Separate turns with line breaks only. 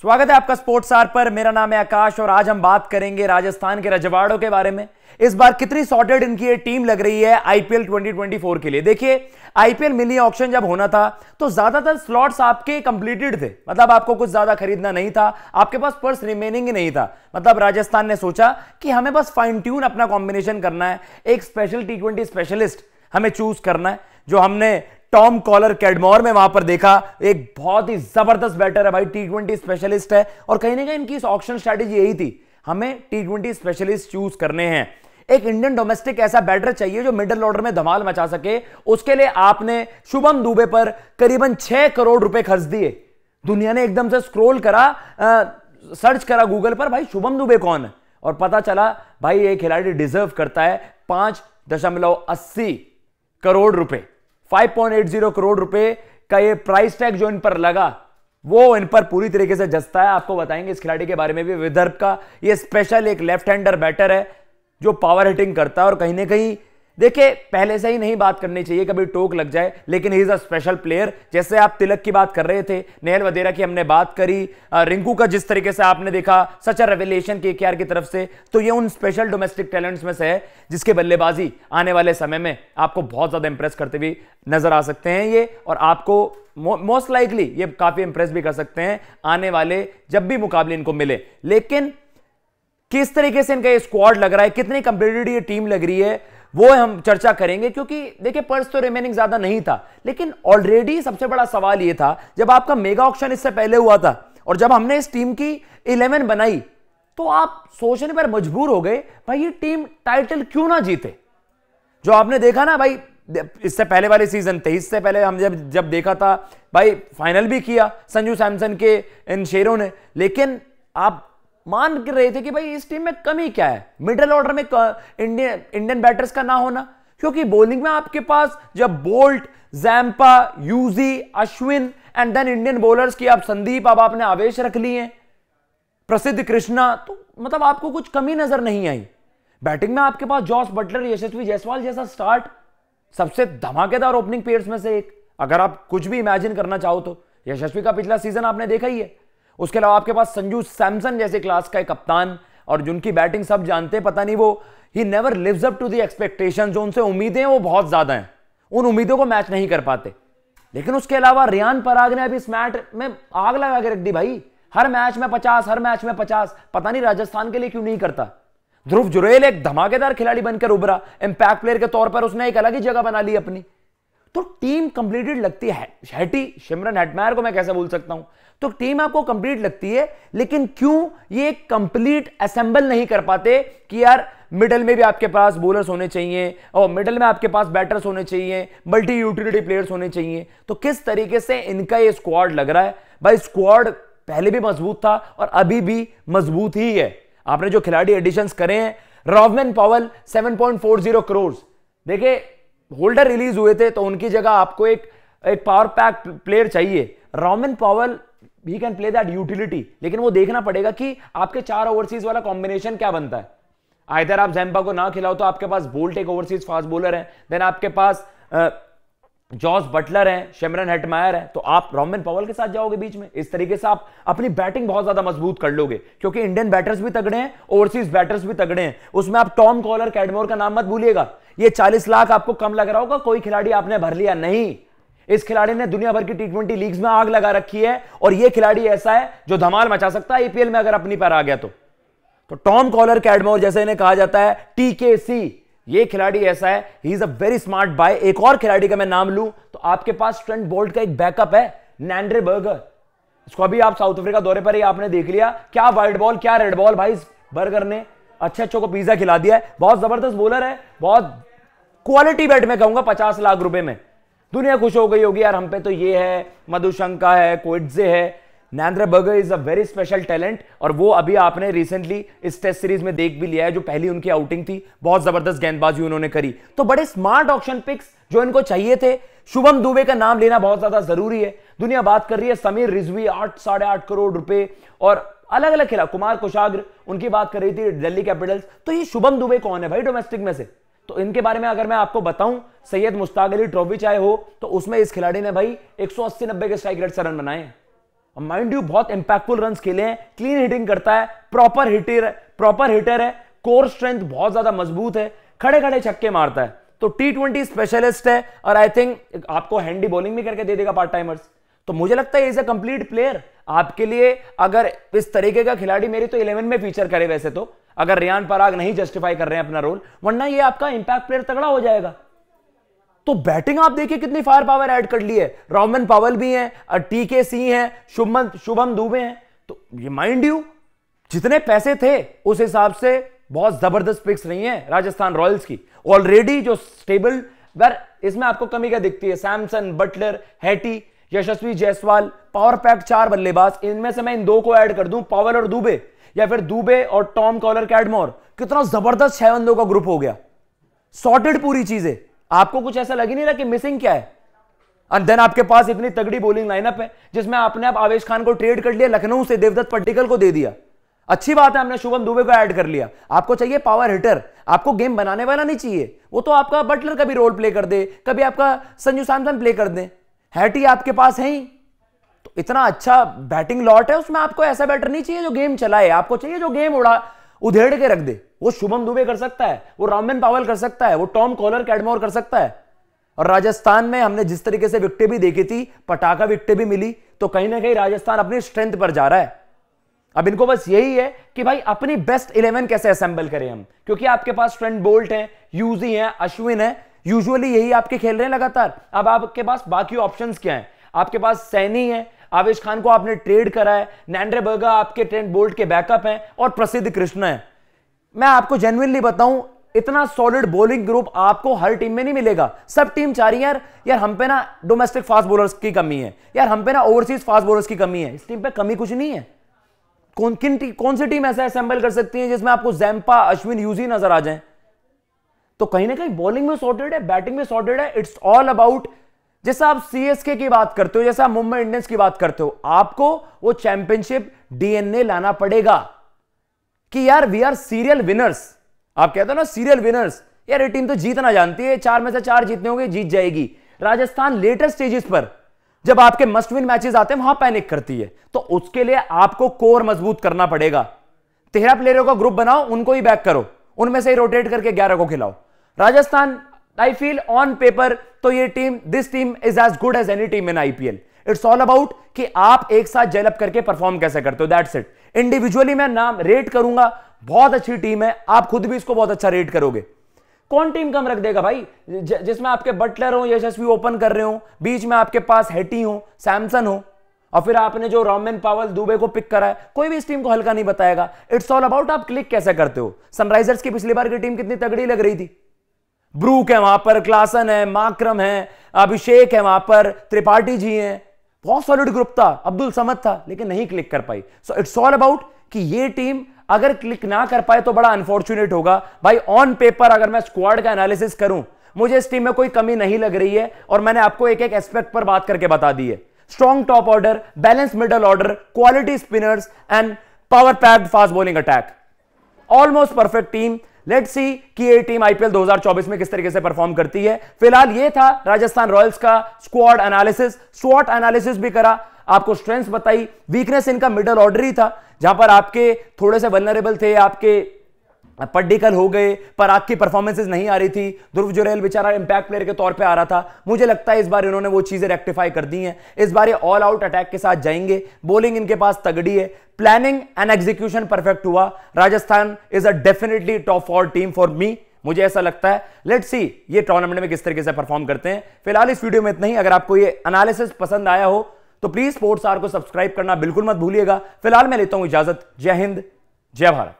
स्वागत है आपका स्पोर्ट्स आर पर मेरा नाम है आकाश और आज हम बात करेंगे राजस्थान के रजवाड़ों के बारे में इस बार कितनी सॉर्टेड इनकी ये टीम लग रही है आईपीएल 2024 के लिए देखिए आईपीएल मिनी ऑक्शन जब होना था तो ज्यादातर स्लॉट्स आपके कंप्लीटेड थे मतलब आपको कुछ ज्यादा खरीदना नहीं था आपके पास पर्स रिमेनिंग ही नहीं था मतलब राजस्थान ने सोचा कि हमें बस फाइन ट्यून अपना कॉम्बिनेशन करना है एक स्पेशल टी स्पेशलिस्ट हमें चूज करना है जो हमने टॉम कॉलर कैडमोर में वहां पर देखा एक बहुत ही जबरदस्त बैटर है भाई टी स्पेशलिस्ट है और कहीं ना कहीं इनकी इस ऑप्शन स्ट्रैटेजी यही थी हमें टी ट्वेंटी स्पेशलिस्ट चूज करने हैं एक इंडियन डोमेस्टिक ऐसा बैटर चाहिए जो मिडल ऑर्डर में धमाल मचा सके उसके लिए आपने शुभम दुबे पर करीबन छह करोड़ रुपए खर्च दिए दुनिया ने एकदम से स्क्रोल करा आ, सर्च करा गूगल पर भाई शुभम दुबे कौन है और पता चला भाई ये खिलाड़ी डिजर्व करता है पांच दशमलव अस्सी करोड़ रुपए 5.80 करोड़ रुपए का ये प्राइस टैग जो इन पर लगा वो इन पर पूरी तरीके से जसता है आपको बताएंगे इस खिलाड़ी के बारे में भी विदर्भ का ये स्पेशल एक लेफ्ट हैंडर बैटर है जो पावर हिटिंग करता है और कहीं ना कहीं देखिए पहले से ही नहीं बात करनी चाहिए कभी टोक लग जाए लेकिन he is a special player जैसे आप तिलक की बात कर रहे थे नेहल वदेरा की हमने बात करी रिंकू का जिस तरीके से आपने देखा सच अ रेवलेशन के की तरफ से तो ये उन स्पेशल डोमेस्टिक टैलेंट्स में से है जिसके बल्लेबाजी आने वाले समय में आपको बहुत ज्यादा इंप्रेस करते हुए नजर आ सकते हैं ये और आपको मोस्ट लाइकली ये काफी इंप्रेस भी कर सकते हैं आने वाले जब भी मुकाबले इनको मिले लेकिन किस तरीके से इनका ये स्क्वाड लग रहा है कितनी कंपिटेटिव टीम लग रही है वो हम चर्चा करेंगे क्योंकि देखिए पर्स तो रिमेनिंग ज्यादा नहीं था लेकिन ऑलरेडी सबसे बड़ा सवाल ये था जब आपका मेगा ऑप्शन इससे पहले हुआ था और जब हमने इस टीम की इलेवन बनाई तो आप सोचने पर मजबूर हो गए भाई ये टीम टाइटल क्यों ना जीते जो आपने देखा ना भाई इससे पहले वाले सीजन तेईस से पहले हम जब जब देखा था भाई फाइनल भी किया संजू सैमसन के इन शेरों ने लेकिन आप मान रहे थे कि भाई इस टीम में कमी क्या है मिडिल ऑर्डर में इंडियन इंडियन बैटर्स का ना होना क्योंकि बॉलिंग में आपके पास जब Boult Zampa Yuzi Ashwin and then Indian bowlers की आप संदीप अब आपने आवेश रख लिए प्रसिद्ध कृष्णा तो मतलब आपको कुछ कमी नजर नहीं आई बैटिंग में आपके पास जॉस बटलर यशस्वी जयसवाल जैसा स्टार्ट सबसे धमाकेदार ओपनिंग पेयर्स में से एक अगर आप कुछ भी इमेजिन करना चाहो तो यशस्वी का पिछला सीजन आपने देखा ही है उसके अलावा आपके पास संजू सैमसन जैसे क्लास का एक कप्तान और जिनकी बैटिंग सब जानते हैं पता नहीं वो he never lives up to the expectation जो उनसे उम्मीदें वो बहुत ज़्यादा हैं उन उम्मीदों को मैच नहीं कर पाते लेकिन उसके अलावा रियान पराग ने अभी इस मैट में आग लगा के रख दी भाई हर मैच में पचास हर मैच में पचास पता नहीं राजस्थान के लिए क्यों नहीं करता ध्रुव जुरेल एक धमाकेदार खिलाड़ी बनकर उभरा इम्पैक्ट प्लेयर के तौर पर उसने एक अलग ही जगह बना ली अपनी तो टीम कंप्लीटेड लगती है हेटी शिमरन हेटमायर को मैं कैसे बोल सकता हूं तो टीम आपको कंप्लीट लगती है लेकिन क्यों ये कंप्लीट असेंबल नहीं कर पाते कि यार मिडल में भी आपके पास बोलर्स होने चाहिए और मिडल में आपके पास बैटर्स होने चाहिए मल्टी यूटिलिटी प्लेयर्स होने चाहिए तो किस तरीके से इनका ये स्क्वाड लग रहा है भाई स्क्वाड पहले भी मजबूत था और अभी भी मजबूत ही है आपने जो खिलाड़ी एडिशंस करे हैं रॉबमैन पावल जीरो करोड़ देखिए होल्डर रिलीज हुए थे तो उनकी जगह आपको एक एक पावर पैक प्लेयर चाहिए Rovman Powell he can play that utility लेकिन वो देखना पड़ेगा कि आपके चार ओवरसीज वाला कॉम्बिनेशन क्या बनता है आइधर आप जैम्पा को ना खिलाओ तो आपके पास बोल्ट एक ओवरसीज फास्ट बॉलर है देन आपके पास जॉस बटलर हैं शेमरन हेटमायर हैं तो आप रोमन पावल के साथ जाओगे बीच में इस तरीके से आप अपनी बैटिंग बहुत ज्यादा मजबूत कर लोगे क्योंकि इंडियन बैटर्स भी तगड़े हैं ओवरसीज बैटर्स भी तगड़े हैं उसमें आप टॉम कॉलर कैडमोर का नाम मत भूलिएगा ये 40 लाख आपको कम लग रहा होगा कोई खिलाड़ी आपने भर लिया नहीं इस खिलाड़ी ने दुनिया भर की टी ट्वेंटी लीग में आग लगा रखी है और यह खिलाड़ी ऐसा है जो धमाल मचा सकता है आईपीएल e में अगर अपनी पर आ गया तो टॉम कॉलर कैडमोर जैसे इन्हें कहा जाता है टीकेसी ये खिलाड़ी ऐसा है he is a very smart buy एक और खिलाड़ी का मैं नाम लूं तो आपके पास ट्रेंट बोल्ट का एक बैकअप है नैंड्रे बर्गर इसको अभी आप साउथ अफ्रीका दौरे पर ही आपने देख लिया क्या वाइट बॉल क्या रेड बॉल भाई बर्गर ने अच्छा, अच्छे अच्छों को पिज्जा खिला दिया है बहुत जबरदस्त बॉलर है बहुत क्वालिटी बेड में कहूंगा पचास लाख रुपए में दुनिया खुश हो गई होगी यार हम पे तो ये है मधुशंका है कोइटे है Nandre Burger is a very special talent और वो अभी आपने रिसेंटली इस टेस्ट सीरीज में देख भी लिया है जो पहली उनकी आउटिंग थी बहुत जबरदस्त गेंदबाजी उन्होंने करी तो बड़े स्मार्ट ऑप्शन पिक्स जो इनको चाहिए थे शुभम दुबे का नाम लेना बहुत ज्यादा जरूरी है दुनिया बात कर रही है समीर रिजवी आठ साढ़े आठ करोड़ रुपए और अलग अलग खिलाफ कुमार कुशाग्र उनकी बात कर रही थी दिल्ली कैपिटल्स तो ये शुभम दुबे कौन है भाई डोमेस्टिक में से तो इनके बारे में अगर मैं आपको बताऊं सैयद मुश्ताक अली ट्रॉफी चाहे हो तो उसमें इस खिलाड़ी ने भाई 180 90 के स्ट्राइक रेट से रन बनाए माइंड यू बहुत इंपैक्टफुल रन खेले हैं क्लीन हिटिंग करता है प्रॉपर हिटर प्रॉपर हिटर है कोर स्ट्रेंथ बहुत ज्यादा मजबूत है खड़े खड़े छक्के मारता है तो टी ट्वेंटी स्पेशलिस्ट है और आई थिंक आपको हैंडी बॉलिंग भी करके दे देगा पार्ट टाइमर्स तो मुझे लगता है इज ए कंप्लीट प्लेयर आपके लिए अगर इस तरीके का खिलाड़ी मेरी तो इलेवन में फीचर करे वैसे तो अगर रियान पराग नहीं जस्टिफाई कर रहे हैं अपना रोल वरना ये आपका इंपैक्ट प्लेयर तगड़ा हो जाएगा तो बैटिंग आप देखिए कितनी फायर पावर ऐड कर ली है रोमन पावल भी हैं टीके सी हैं शुभम शुभम दुबे हैं तो ये माइंड यू जितने पैसे थे उस हिसाब से बहुत जबरदस्त पिक्स रही है राजस्थान रॉयल्स की ऑलरेडी जो स्टेबल वर इसमें आपको कमी क्या दिखती है सैमसन बटलर हैटी यशस्वी जयसवाल पावर पैक चार बल्लेबाज इनमें से मैं इन दो को ऐड कर दूं पावल और दुबे या फिर दुबे और टॉम कॉलर कैडमोर कितना जबरदस्त छह बंदों का ग्रुप हो गया सॉर्टेड पूरी चीजें आपको कुछ ऐसा लग ही नहीं रहा कि मिसिंग क्या है एंड देन आपके पास इतनी तगड़ी बोलिंग लाइनअप है जिसमें आपने आप आवेश खान को ट्रेड कर लिया लखनऊ से देवदत्त पट्टिकल को दे दिया अच्छी बात है हमने शुभम दुबे को ऐड कर लिया आपको चाहिए पावर हिटर आपको गेम बनाने वाला नहीं चाहिए वो तो आपका बटलर कभी रोल प्ले कर दे कभी आपका संजू सैमसन प्ले कर दे हैटी आपके पास है ही तो इतना अच्छा बैटिंग लॉट है उसमें आपको ऐसा बैटर नहीं चाहिए जो गेम चलाए आपको चाहिए जो गेम उड़ा उधेड़ के रख दे वो शुभम दुबे कर सकता है वो रामबेन पावल कर सकता है वो टॉम कॉलर कैडमोर कर सकता है और राजस्थान में हमने जिस तरीके से विकटे भी देखी थी पटाखा विकटे भी मिली तो कहीं ना कहीं राजस्थान अपनी स्ट्रेंथ पर जा रहा है अब इनको बस यही है कि भाई अपनी बेस्ट इलेवन कैसे असेंबल करें हम क्योंकि आपके पास ट्रेंड बोल्ट है यूजी है अश्विन है यूजुअली यही आपके खेल रहे हैं लगातार अब आपके पास बाकी ऑप्शंस क्या हैं आपके पास सैनी है आवेश खान को आपने ट्रेड करा है नैंड्रे बर्गा आपके ट्रेंड बोल्ट के बैकअप हैं और प्रसिद्ध कृष्णा है मैं आपको जेनुअनली बताऊं इतना सॉलिड बॉलिंग ग्रुप आपको हर टीम में नहीं मिलेगा सब टीम चाह रही है यार यार हम पे ना डोमेस्टिक फास्ट बॉलर्स की कमी है यार हम पे ना ओवरसीज फास्ट बॉलर्स की कमी है इस टीम पे कमी कुछ नहीं है कौन किन टी, कौन सी टीम ऐसा असेंबल कर सकती है जिसमें आपको जैम्पा अश्विन यूजी नजर आ जाए तो कहीं ना कहीं बॉलिंग में सॉर्टेड है बैटिंग में सॉर्टेड है इट्स ऑल अबाउट जैसा आप सीएसके की बात करते हो जैसा मुंबई इंडियंस की बात करते हो आपको वो चैंपियनशिप डीएनए लाना पड़ेगा कि यार वी आर सीरियल विनर्स आप कहते हो ना सीरियल विनर्स यार ये टीम तो जीतना जानती है चार में से चार जीतने होंगे जीत जाएगी राजस्थान लेटेस्ट स्टेजेस पर जब आपके मस्ट विन मैचेस आते हैं वहां पैनिक करती है तो उसके लिए आपको कोर मजबूत करना पड़ेगा तेरह प्लेयरों का ग्रुप बनाओ उनको ही बैक करो उनमें से ही रोटेट करके ग्यारह को खिलाओ Rajasthan I feel on paper तो ये team this team is as good as any team in IPL it's all about कि आप एक साथ जेलअप करके परफॉर्म कैसे करते हो दैट्स इट इंडिविजुअली मैं नाम रेट करूंगा बहुत अच्छी टीम है आप खुद भी इसको बहुत अच्छा रेट करोगे कौन टीम कम रख देगा भाई जिसमें आपके बटलर हो यशस्वी ओपन कर रहे हो बीच में आपके पास हेटी हो सैमसन हो और फिर आपने जो रोमन पावल दुबे को पिक करा है कोई भी इस टीम को हल्का नहीं बताएगा इट्स ऑल अबाउट आप क्लिक कैसे करते हो सनराइजर्स की पिछली बार की टीम कितनी तगड़ी लग रही थी ब्रूक है वहां पर क्लासन है माक्रम है अभिषेक है वहां पर त्रिपाठी जी हैं बहुत सॉलिड ग्रुप था अब्दुल समद था लेकिन नहीं क्लिक कर पाई सो इट्स ऑल अबाउट कि ये टीम अगर क्लिक ना कर पाए तो बड़ा अनफॉर्चुनेट होगा भाई ऑन पेपर अगर मैं स्क्वाड का एनालिसिस करूं मुझे इस टीम में कोई कमी नहीं लग रही है और मैंने आपको एक एक एस्पेक्ट पर बात करके बता दी है strong top order balance middle order quality spinners and power packed fast bowling attack almost perfect team let see कि ये टीम आईपीएल 2024 में किस तरीके से परफॉर्म करती है फिलहाल ये था राजस्थान रॉयल्स का स्क्वाड एनालिसिस स्वॉट एनालिसिस भी करा आपको स्ट्रेंथ बताई वीकनेस इनका मिडल ऑर्डर ही था जहां पर आपके थोड़े से वनरेबल थे आपके पड्डी कल हो गए पर आपकी परफॉर्मेंसेज नहीं आ रही थी ध्रुव जुरेल बेचारा इंपैक्ट प्लेयर के तौर पे आ रहा था मुझे लगता है इस बार इन्होंने वो चीज़ें रेक्टिफाई कर दी हैं इस बार ये ऑल आउट अटैक के साथ जाएंगे बॉलिंग इनके पास तगड़ी है प्लानिंग एंड एग्जीक्यूशन परफेक्ट हुआ Rajasthan is a definitely top four team for me मुझे ऐसा लगता है लेट सी ये टूर्नामेंट में किस तरीके से परफॉर्म करते हैं फिलहाल इस वीडियो में इतना ही अगर आपको ये एनालिसिस पसंद आया हो तो प्लीज स्पोर्ट्स आर को सब्सक्राइब करना बिल्कुल मत भूलिएगा फिलहाल मैं लेता हूं इजाजत जय हिंद जय भारत